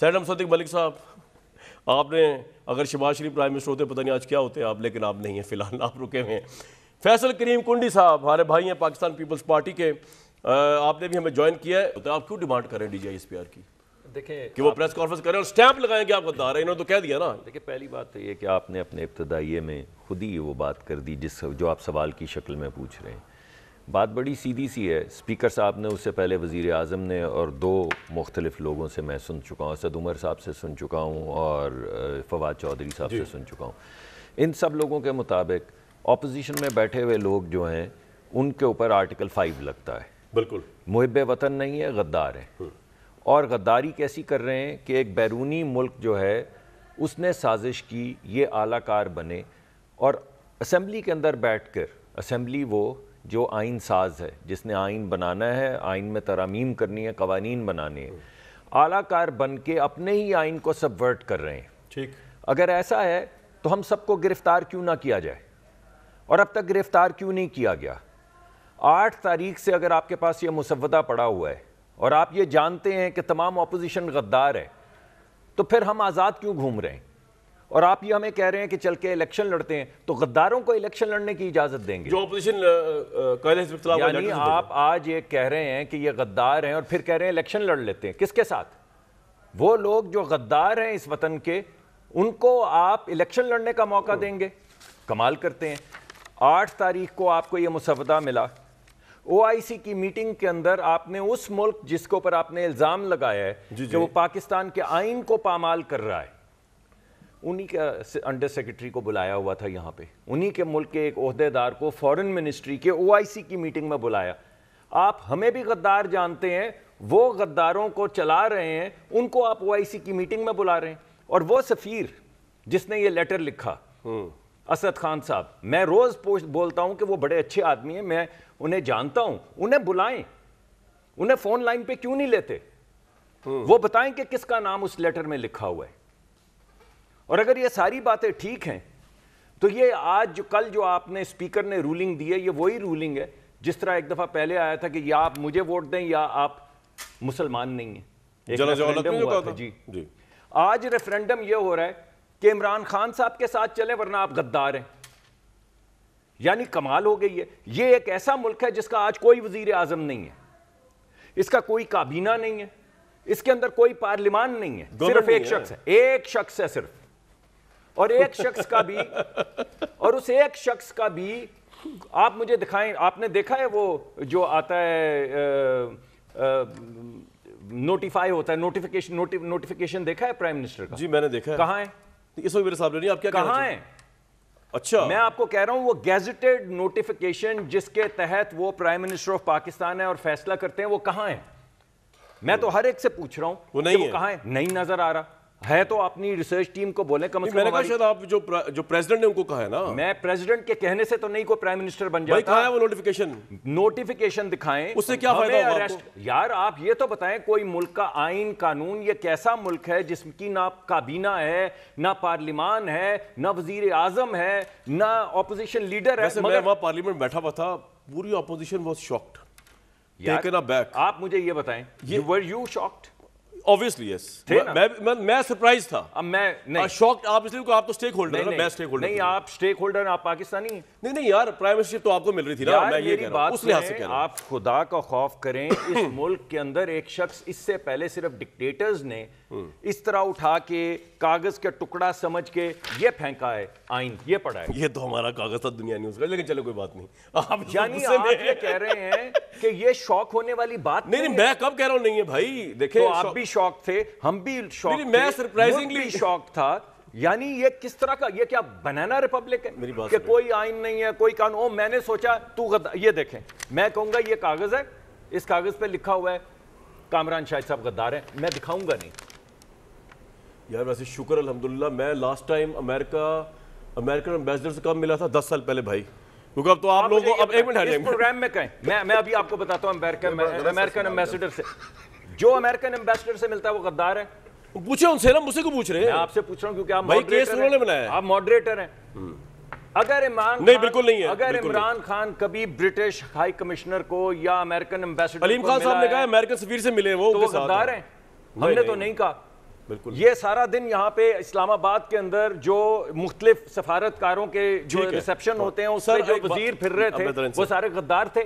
सैडम सदीक मलिक साहब आपने अगर शबाज शरीफ प्राइम मिनिस्टर होते पता नहीं आज क्या होते आप लेकिन आप नहीं हैं फिलहाल आप रुके हुए हैं फैसल करीम कुंडी साहब हमारे भाई हैं पाकिस्तान पीपल्स पार्टी के आपने भी हमें ज्वाइन किया है तो आप क्यों डिमांड करें D G S P R की देखें कि वो प्रेस कॉन्फ्रेंस करें और स्टैंप कि आप बता रहे इन्होंने तो कह दिया ना देखिए पहली बात तो ये कि आपने अपने इब्तदाइये में खुद ही वो बात कर दी जिस जो आप सवाल की शक्ल में पूछ रहे हैं बात बड़ी सीधी सी है स्पीकर साहब ने उससे पहले वज़ी अजम ने और दो मुख्तलिफ लोगों से मैं सुन चुका हूँ असद उमर साहब से सुन चुका हूँ और फवाद चौधरी साहब से सुन चुका हूँ इन सब लोगों के मुताबिक अपोजिशन में बैठे हुए लोग जो हैं उनके ऊपर आर्टिकल फ़ाइव लगता है बिल्कुल मुहब वतन नहीं है गद्दार है हम्म। और गद्दारी कैसी कर रहे हैं कि एक बैरूनी मुल्क जो है उसने साजिश की ये आलाकार बने और असम्बली के अंदर बैठ कर असम्बली वो जो आइन साज है जिसने आइन बनाना है आइन में तरामीम करनी है कवानी बनानी है आलाकार बन के अपने ही आइन को सबवर्ट कर रहे हैं ठीक अगर ऐसा है तो हम सबको गिरफ़्तार क्यों ना किया जाए और अब तक गिरफ़्तार क्यों नहीं किया गया आठ तारीख से अगर आपके पास ये मुसवदा पड़ा हुआ है और आप ये जानते हैं कि तमाम अपोजिशन गद्दार है तो फिर हम आज़ाद क्यों घूम रहे हैं और आप ये हमें कह रहे हैं कि चल के इलेक्शन लड़ते हैं तो गद्दारों को इलेक्शन लड़ने की इजाजत देंगे जो अपोजिशन यानी आप आज ये कह रहे हैं कि ये गद्दार हैं और फिर कह रहे हैं इलेक्शन लड़ लेते हैं किसके साथ वो लोग जो गद्दार हैं इस वतन के उनको आप इलेक्शन लड़ने का मौका हम्म। देंगे कमाल करते हैं आठ तारीख को आपको ये मुसवदा मिला सी की मीटिंग के अंदर आपने उस मुल्क जिसके ऊपर आपने इल्ज़ाम लगाया है जो वो पाकिस्तान के आइन को पामाल कर रहा है उन्हीं के अंडर सेक्रेटरी को बुलाया हुआ था यहाँ पे उन्हीं के मुल्क के एक अहदेदार को फॉरेन मिनिस्ट्री के ओआईसी की मीटिंग में बुलाया आप हमें भी गद्दार जानते हैं वो गद्दारों को चला रहे हैं उनको आप ओआईसी की मीटिंग में बुला रहे हैं और वो सफ़ीर जिसने ये लेटर लिखा हम्म। असद खान साहब मैं रोज़ बोलता हूँ कि वो बड़े अच्छे आदमी हैं मैं उन्हें जानता हूँ उन्हें बुलाएं उन्हें फ़ोन लाइन पे क्यों नहीं लेते हम्म। वो बताएं कि किसका नाम उस लेटर में लिखा हुआ है और अगर ये सारी बातें ठीक हैं तो ये आज जो कल जो आपने स्पीकर ने रूलिंग दी है ये वही रूलिंग है जिस तरह एक दफ़ा पहले आया था कि या आप मुझे वोट दें या आप मुसलमान नहीं है जी आज रेफरेंडम यह हो रहा है कि इमरान खान साहब के साथ चले वरना आप गद्दार हैं यानी कमाल हो गई है यह एक ऐसा मुल्क है जिसका आज कोई वजीर आजम नहीं है इसका कोई काबीना नहीं है इसके अंदर कोई पार्लिमान नहीं है सिर्फ एक शख्स है एक शख्स है सिर्फ और एक शख्स का भी और उस एक शख्स का भी आप मुझे दिखाएं आपने देखा है वो जो आता है नोटिफाई होता है नोटिफिकेशन नोटि, नोटिफिकेशन देखा है प्राइम मिनिस्टर का जी मैंने देखा है कहा है तो इस वक्त मेरे सामने आप क्या कहा है अच्छा मैं आपको कह रहा हूं वो गैजेटेड नोटिफिकेशन जिसके तहत वो प्राइम मिनिस्टर ऑफ पाकिस्तान है और फैसला करते हैं वो कहां है मैं तो हर एक से पूछ रहा हूं वो नहीं कहा है नहीं नजर आ रहा है तो अपनी रिसर्च टीम को बोले कम मैंने कहा शायद आप जो प्र, जो प्रेसिडेंट ने उनको कहा है ना मैं प्रेसिडेंट के कहने से तो नहीं को प्राइम मिनिस्टर बन जाता भाई है वो नोटिफिकेशन नोटिफिकेशन दिखाएं उससे क्या फायदा होगा आपको यार आप ये तो बताएं कोई मुल्क का आइन कानून ये कैसा मुल्क है जिसकी ना काबीना है ना पार्लियमान है ना वजीर आजम है ना ऑपोजिशन लीडर है मैं वहां पार्लियामेंट बैठा हुआ था पूरी ऑपोजिशन वॉज शॉक्ड आप मुझे ये बताएं you were you shocked obviously yes मैं मैं मैं सरप्राइज था अब मैं नहीं शॉक आप इसलिए आप तो स्टेक होल्डर हैं मैं स्टेक होल्डर नहीं आप स्टेक होल्डर हैं आप पाकिस्तानी नहीं नहीं यार प्राइम तो आपको मिल रही थी ना मैं ये कह रहा हूं उस लिहाज से कह रहा हूं आप खुदा का खौफ करें इस मुल्क के अंदर एक शख्स इससे पहले सिर्फ डिक्टेटर्स ने हम्म। इस तरह उठा के कागज का टुकड़ा समझ के ये फेंका है आइन ये पड़ा है ये तो हमारा कागज था दुनिया न्यूज का लेकिन चलो कोई बात नहीं आप यानी आप ये कह रहे हैं कि ये शौक होने वाली बात नहीं नहीं मैं कब कह रहा हूं नहीं है भाई देखे तो आप भी शौक थे हम भी शौक नहीं, नहीं, मैं सरप्राइजिंगली शौक था यानी ये किस तरह का ये क्या बनाना रिपब्लिक है मेरी बात कि कोई आइन नहीं है कोई कानून ओ मैंने सोचा तू ये देखें मैं कहूंगा ये कागज है इस कागज पे लिखा हुआ है कामरान शाहिद साहब गद्दार है मैं दिखाऊंगा नहीं यार वैसे शुक्र अलहमदुल्ला मैं last time America American ambassador से कब मिला था दस साल पहले भाई क्योंकि अब तो आप लोगों को अब एक मिनट प्रोग्राम में कहें मैं मैं अभी आपको बताता हूँ अमेरिकन अमेरिकन एम्बेसडर से जो अमेरिकन एम्बेसडर से मिलता है वो गद्दार है पूछे उनसे ना मुझसे को पूछ रहे हैं आपसे पूछ रहा हूँ क्योंकि आप भाई केस उन्होंने बनाया आप मॉडरेटर हैं अगर इमरान नहीं बिल्कुल नहीं है अगर इमरान खान कभी ब्रिटिश हाई कमिश्नर को या अमेरिकन एम्बेसडर अलीम खान साहब ने कहा अमेरिकन सफीर से मिले वो तो गद्दार हैं हमने तो नहीं कहा बिल्कुल ये सारा दिन यहाँ पे इस्लामाबाद के अंदर जो मुख्तलिफ सफारतकारों के जो रिसेप्शन होते हैं उसमें जो वजीर फिर रहे थे वो सारे गद्दार थे